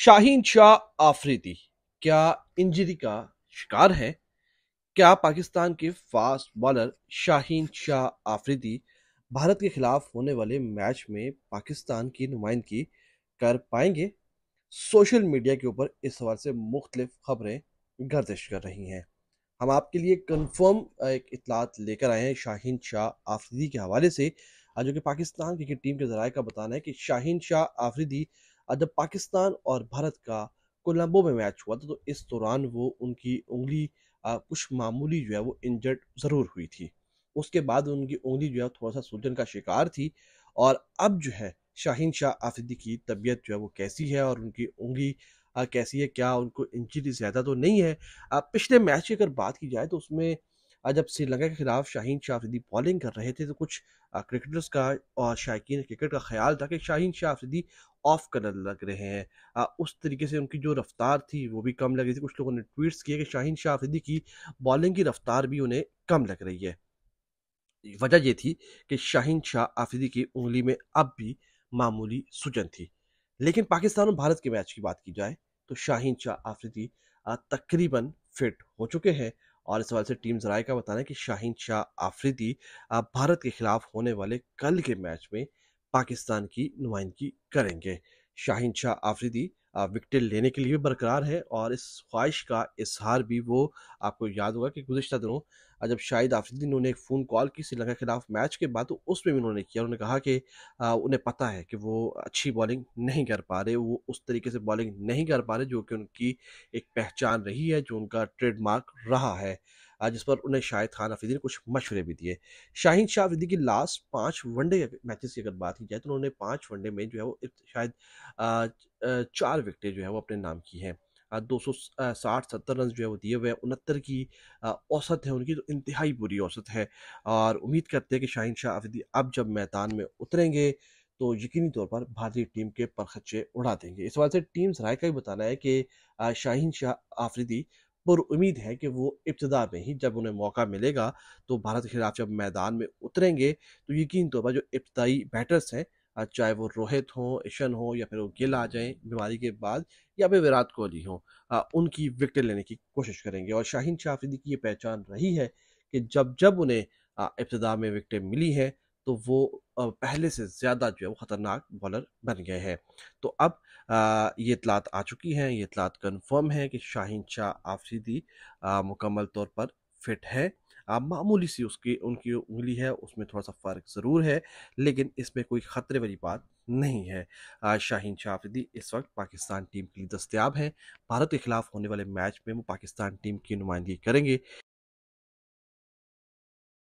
शाहीन शाह आफरीदी क्या इंजरी का शिकार है क्या पाकिस्तान के फास्ट बॉलर शाहीन शाह आफरीदी भारत के खिलाफ होने वाले मैच में पाकिस्तान की नुमाइंदगी कर पाएंगे सोशल मीडिया के ऊपर इस सवाल से मुख्तलिफ खबरें गर्दिश कर रही हैं हम आपके लिए कंफर्म एक इतलात लेकर आए हैं शाहीन शाह आफरीदी के हवाले से जो कि पाकिस्तान क्रिकेट टीम के जराये का बताना है कि शाहीन शाह आफरीदी जब पाकिस्तान और भारत का कोलंबो में मैच हुआ था तो इस दौरान वो उनकी उंगली कुछ मामूली जो है वो इंजर्ड ज़रूर हुई थी उसके बाद उनकी उंगली जो है थोड़ा सा सूजन का शिकार थी और अब जो है शाहीन शाह आफरीदी की तबीयत जो है वो कैसी है और उनकी उंगली कैसी है क्या उनको इंजरी ज़्यादा तो नहीं है पिछले मैच की अगर बात की जाए तो उसमें जब श्रीलंका के खिलाफ शाहीन शाह अफरीदी बॉलिंग कर रहे थे तो कुछ क्रिकेटर्स का और शायकीन क्रिकेट का ख्याल था कि शाहीन शाह अफरीदी ऑफ करने लग रहे हैं उस तरीके से उनकी जो रफ्तार थी वो भी कम लग रही थी कुछ लोगों ने ट्वीट्स किए कि शाहीन शाह अफरीदी की बॉलिंग की रफ्तार भी उन्हें कम लग रही है वजह यह थी कि शाहीन शाह आफरीदी की उंगली में अब भी मामूली सुजन थी लेकिन पाकिस्तान और भारत के मैच की बात की जाए तो शाहीन शाह आफरीदी तकरीबन फिट हो चुके हैं और इस हवाले से टीम जराय का बताना है कि शाहीन शाह आफरीदी भारत के खिलाफ होने वाले कल के मैच में पाकिस्तान की नुमाइंदगी करेंगे शाहिन शाह आफरीदी विकटें लेने के लिए बरकरार है और इस ख्वाहिश का इजहार भी वो आपको याद होगा कि गुजशत दिनों जब शाहिद आफरीदी ने उन्हें एक फ़ोन कॉल की श्रीलंका के खिलाफ मैच के बाद तो उसमें भी उन्होंने किया उन्होंने कहा कि उन्हें पता है कि वो अच्छी बॉलिंग नहीं कर पा रहे वो उस तरीके से बॉलिंग नहीं कर पा रहे जो कि उनकी एक पहचान रही है जो उनका ट्रेडमार्क रहा है जिस पर उन्हें शाहिद खान अफरीदी ने कुछ मशवरे भी दिए शाहिद शाह अफरीदी की लास्ट पाँच वनडे मैचेस की अगर बात की जाए तो उन्होंने पाँच वनडे में जो है वो शायद चार विकटें जो है वो अपने नाम की हैं दो सौ साठ सत्तर रन जो है वो दिए हुए हैं उनहत्तर की औसत है उनकी तो इंतहाई बुरी औसत है और उम्मीद करते हैं कि शाहिन शाह अफरीदी अब जब मैदान में उतरेंगे तो यकीनी तौर पर भारतीय टीम के परखच्चे उड़ा देंगे इस वजह से टीम सराय का ही बताना है कि शाहिन शाह आफरीदी पर उम्मीद है कि वो इब्तदा में ही जब उन्हें मौका मिलेगा तो भारत के खिलाफ जब मैदान में उतरेंगे तो यकीन तौर पर जो इब्तदाई बैटर्स हैं चाहे वो रोहित हों ईशन हो या फिर वो गिल आ जाएं बीमारी के बाद या फिर विराट कोहली हों उनकी विकटें लेने की कोशिश करेंगे और शाहीन शाह की ये पहचान रही है कि जब जब उन्हें इब्तदा में विकटें मिली हैं तो वो पहले से ज़्यादा जो है वो ख़तरनाक बॉलर बन गए हैं तो अब ये इतलात आ चुकी हैं ये इतलात कन्फर्म है कि शाहिन शाह आफरीदी मुकम्मल तौर पर फिट है मामूली सी उसकी उनकी उंगली है उसमें थोड़ा सा फ़र्क ज़रूर है लेकिन इसमें कोई ख़तरे वाली बात नहीं है शाहीन आफरीदी इस वक्त पाकिस्तान टीम के लिए दस्तियाब हैं भारत के खिलाफ होने वाले मैच में वो पाकिस्तान टीम की नुमाइंदगी करेंगे